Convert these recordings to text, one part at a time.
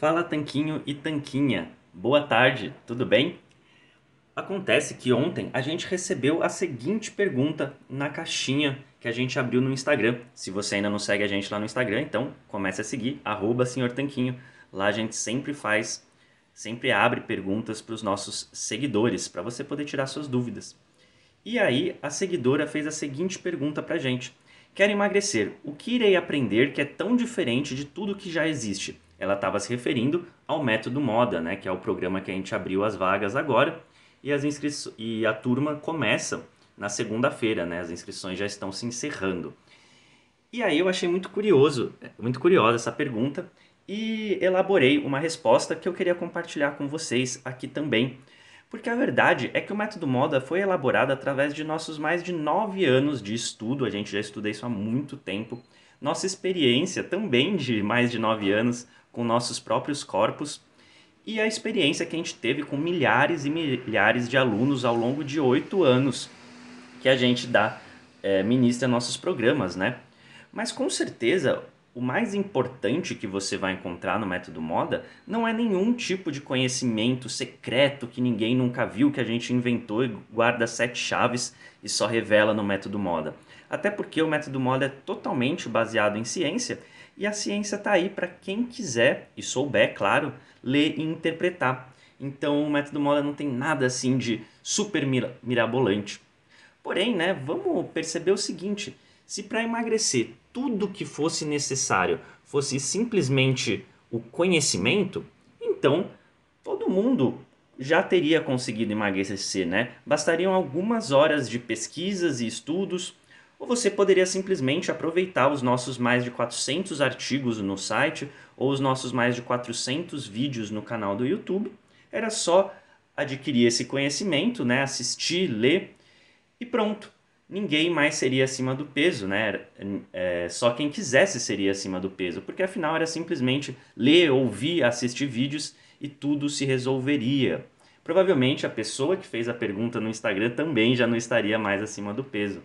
Fala Tanquinho e Tanquinha, boa tarde, tudo bem? Acontece que ontem a gente recebeu a seguinte pergunta na caixinha que a gente abriu no Instagram. Se você ainda não segue a gente lá no Instagram, então comece a seguir, arroba Senhor Tanquinho. Lá a gente sempre faz, sempre abre perguntas para os nossos seguidores, para você poder tirar suas dúvidas. E aí a seguidora fez a seguinte pergunta para a gente. Quero emagrecer. O que irei aprender que é tão diferente de tudo que já existe? ela estava se referindo ao método Moda, né, que é o programa que a gente abriu as vagas agora, e as inscrições e a turma começa na segunda-feira, né? As inscrições já estão se encerrando. E aí eu achei muito curioso, muito curiosa essa pergunta e elaborei uma resposta que eu queria compartilhar com vocês aqui também. Porque a verdade é que o método Moda foi elaborado através de nossos mais de nove anos de estudo, a gente já estuda isso há muito tempo. Nossa experiência também de mais de nove anos, com nossos próprios corpos e a experiência que a gente teve com milhares e milhares de alunos ao longo de oito anos que a gente dá é, ministra nossos programas, né? Mas com certeza o mais importante que você vai encontrar no método moda não é nenhum tipo de conhecimento secreto que ninguém nunca viu, que a gente inventou e guarda sete chaves e só revela no método moda até porque o método Mola é totalmente baseado em ciência e a ciência está aí para quem quiser e souber, claro, ler e interpretar. Então o método Mola não tem nada assim de super mirabolante. Porém, né, vamos perceber o seguinte: se para emagrecer tudo que fosse necessário fosse simplesmente o conhecimento, então todo mundo já teria conseguido emagrecer, né? Bastariam algumas horas de pesquisas e estudos, ou você poderia simplesmente aproveitar os nossos mais de 400 artigos no site ou os nossos mais de 400 vídeos no canal do YouTube. Era só adquirir esse conhecimento, né, assistir, ler e pronto. Ninguém mais seria acima do peso, né? É, só quem quisesse seria acima do peso, porque afinal era simplesmente ler, ouvir, assistir vídeos e tudo se resolveria. Provavelmente a pessoa que fez a pergunta no Instagram também já não estaria mais acima do peso.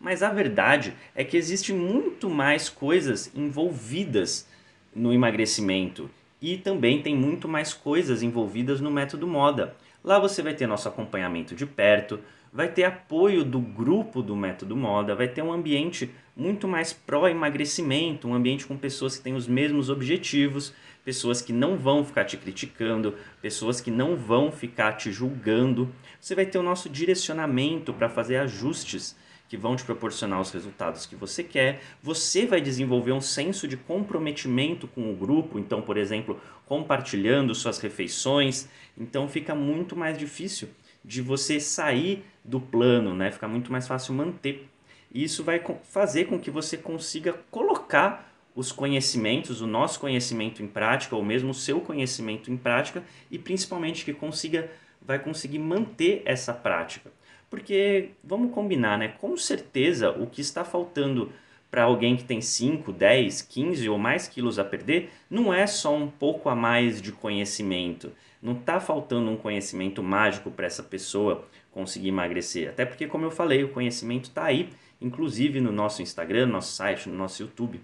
Mas a verdade é que existe muito mais coisas envolvidas no emagrecimento e também tem muito mais coisas envolvidas no método moda. Lá você vai ter nosso acompanhamento de perto, vai ter apoio do grupo do método moda, vai ter um ambiente muito mais pró-emagrecimento, um ambiente com pessoas que têm os mesmos objetivos, pessoas que não vão ficar te criticando, pessoas que não vão ficar te julgando. Você vai ter o nosso direcionamento para fazer ajustes que vão te proporcionar os resultados que você quer. Você vai desenvolver um senso de comprometimento com o grupo, então, por exemplo, compartilhando suas refeições. Então, fica muito mais difícil de você sair do plano, né? Fica muito mais fácil manter. E isso vai fazer com que você consiga colocar os conhecimentos, o nosso conhecimento em prática, ou mesmo o seu conhecimento em prática, e principalmente que consiga vai conseguir manter essa prática. Porque, vamos combinar, né? Com certeza o que está faltando para alguém que tem 5, 10, 15 ou mais quilos a perder, não é só um pouco a mais de conhecimento. Não está faltando um conhecimento mágico para essa pessoa conseguir emagrecer. Até porque, como eu falei, o conhecimento está aí, inclusive no nosso Instagram, no nosso site, no nosso YouTube.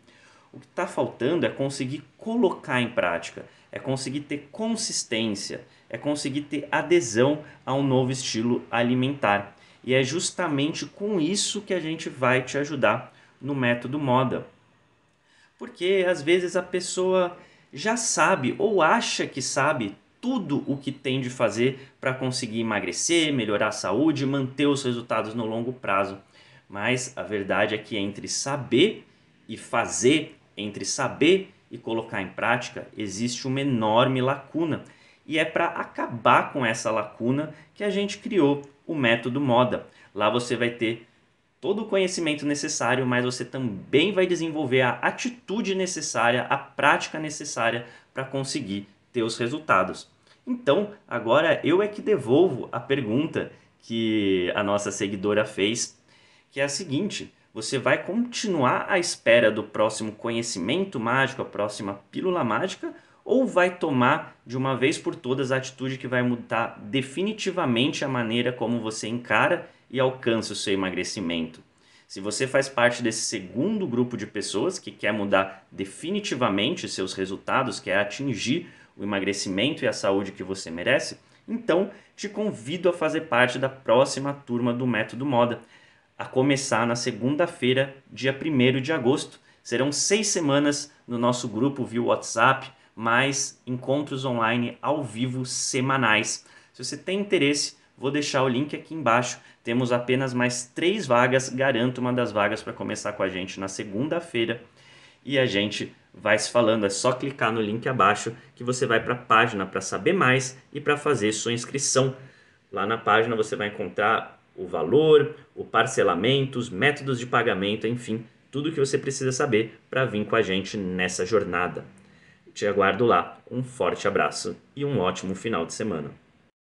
O que está faltando é conseguir colocar em prática, é conseguir ter consistência, é conseguir ter adesão a um novo estilo alimentar. E é justamente com isso que a gente vai te ajudar no método moda. Porque às vezes a pessoa já sabe ou acha que sabe tudo o que tem de fazer para conseguir emagrecer, melhorar a saúde, manter os resultados no longo prazo. Mas a verdade é que entre saber e fazer, entre saber e colocar em prática, existe uma enorme lacuna. E é para acabar com essa lacuna que a gente criou o método moda. Lá você vai ter todo o conhecimento necessário, mas você também vai desenvolver a atitude necessária, a prática necessária para conseguir ter os resultados. Então, agora eu é que devolvo a pergunta que a nossa seguidora fez, que é a seguinte: você vai continuar à espera do próximo conhecimento mágico, a próxima pílula mágica, ou vai tomar de uma vez por todas a atitude que vai mudar definitivamente a maneira como você encara e alcança o seu emagrecimento? Se você faz parte desse segundo grupo de pessoas que quer mudar definitivamente seus resultados, quer atingir o emagrecimento e a saúde que você merece, então te convido a fazer parte da próxima turma do Método Moda, a começar na segunda-feira, dia 1 de agosto. Serão seis semanas no nosso grupo via WhatsApp, mais encontros online ao vivo semanais. Se você tem interesse, vou deixar o link aqui embaixo. Temos apenas mais três vagas, garanto uma das vagas para começar com a gente na segunda-feira. E a gente vai se falando, é só clicar no link abaixo que você vai para a página para saber mais e para fazer sua inscrição. Lá na página você vai encontrar o valor, o parcelamento, os métodos de pagamento, enfim, tudo o que você precisa saber para vir com a gente nessa jornada. Te aguardo lá. Um forte abraço e um ótimo final de semana.